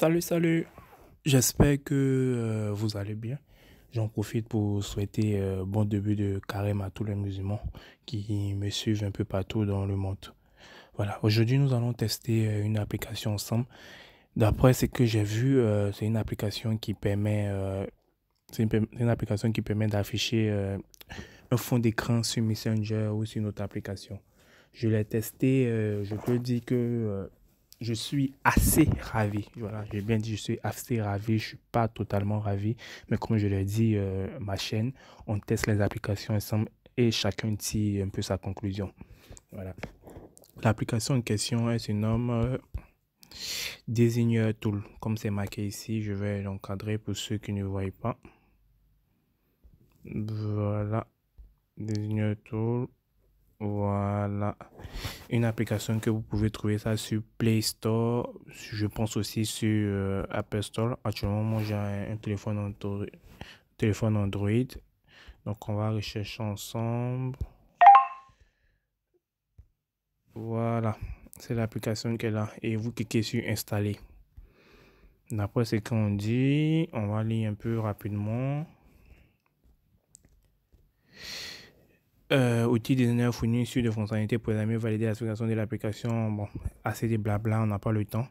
Salut, salut. J'espère que euh, vous allez bien. J'en profite pour souhaiter euh, bon début de carême à tous les musulmans qui me suivent un peu partout dans le monde. Voilà, aujourd'hui nous allons tester euh, une application ensemble. D'après ce que j'ai vu, c'est une application qui permet une, application qui permet d'afficher un fond d'écran sur Messenger ou sur autre application. Je l'ai testé, je peux dire que je suis assez ravi. Voilà, j'ai bien dit, je suis assez ravi. Je suis pas totalement ravi, mais comme je l'ai dit, euh, ma chaîne, on teste les applications ensemble et chacun tire un peu sa conclusion. Voilà. L'application en question, est se nomme euh, designer Tool. Comme c'est marqué ici, je vais l'encadrer pour ceux qui ne voient pas. Voilà. designer Tool application que vous pouvez trouver ça sur Play Store, je pense aussi sur euh, Apple Store. Actuellement, moi j'ai un, téléphone Android, téléphone Android. Donc on va rechercher ensemble. Voilà, c'est l'application qu'elle a et vous cliquez sur installer. D'après ce qu'on dit, on va lire un peu rapidement outils euh, outil designer fournis sur de fonctionnalités mieux valider l'application de l'application. Bon, assez de blabla, on n'a pas le temps.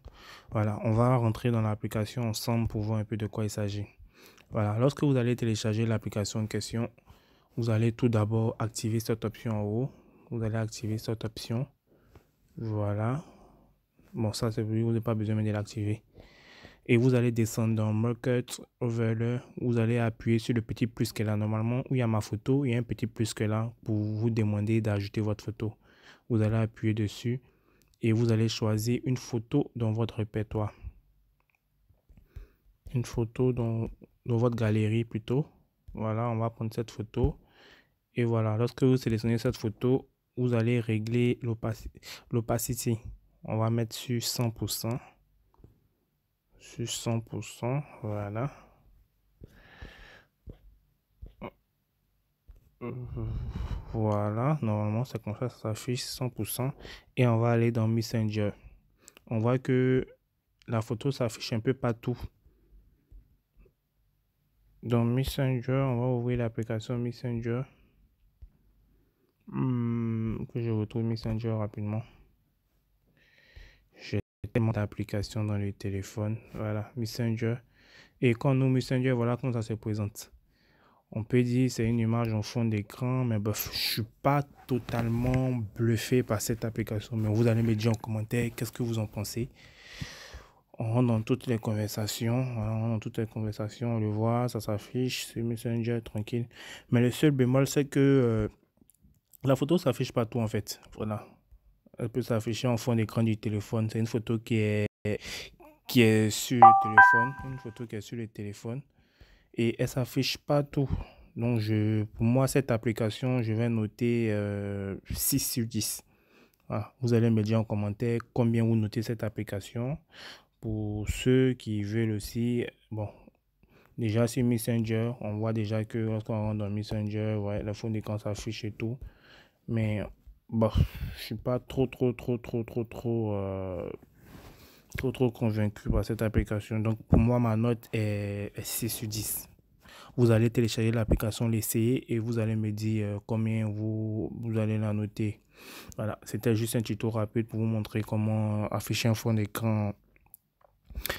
Voilà, on va rentrer dans l'application ensemble pour voir un peu de quoi il s'agit. Voilà, lorsque vous allez télécharger l'application en question, vous allez tout d'abord activer cette option en haut. Vous allez activer cette option. Voilà. Bon, ça, c'est vous n'avez pas besoin de l'activer et vous allez descendre dans Market Overlay, vous allez appuyer sur le petit plus que là. normalement où il y a ma photo, il y a un petit plus que là pour vous demander d'ajouter votre photo. Vous allez appuyer dessus et vous allez choisir une photo dans votre répertoire. Une photo dans, dans votre galerie plutôt. Voilà, on va prendre cette photo. Et voilà, lorsque vous sélectionnez cette photo, vous allez régler l'opacité. On va mettre sur 100%. 100%. Voilà. Voilà, normalement c'est comme ça, ça s'affiche 100%. Et on va aller dans Messenger. On voit que la photo s'affiche un peu partout. Dans Messenger, on va ouvrir l'application Messenger. Hmm, que je retrouve Messenger rapidement tellement d'applications dans le téléphone. Voilà, Messenger. Et quand nous, Messenger, voilà comment ça se présente. On peut dire c'est une image en fond d'écran, mais bof je suis pas totalement bluffé par cette application. Mais vous allez me dire en commentaire qu'est-ce que vous en pensez. On rentre dans toutes les conversations, on rentre dans toutes les conversations, on le voit, ça s'affiche, c'est Messenger, tranquille. Mais le seul bémol, c'est que euh, la photo s'affiche pas tout en fait. Voilà, elle peut s'afficher en fond d'écran du téléphone. C'est une photo qui est, qui est sur le téléphone. Une photo qui est sur le téléphone. Et elle s'affiche pas tout. Donc, je, pour moi, cette application, je vais noter 6 euh, sur 10. Vous allez me dire en commentaire combien vous notez cette application. Pour ceux qui veulent aussi, bon, déjà sur Messenger, on voit déjà que lorsqu'on rentre dans Messenger, ouais, la fond d'écran s'affiche et tout. Mais Bon, bah, je suis pas trop, trop, trop, trop, trop, trop, euh, trop, trop convaincu par cette application. Donc, pour moi, ma note est, sur 10. Vous allez télécharger l'application, l'essayer et vous allez me dire euh, combien vous, vous allez la noter. Voilà, c'était juste un tuto rapide pour vous montrer comment afficher un fond d'écran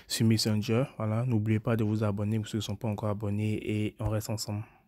sur Messenger. Voilà, n'oubliez pas de vous abonner pour ceux qui ne sont pas encore abonnés et on reste ensemble.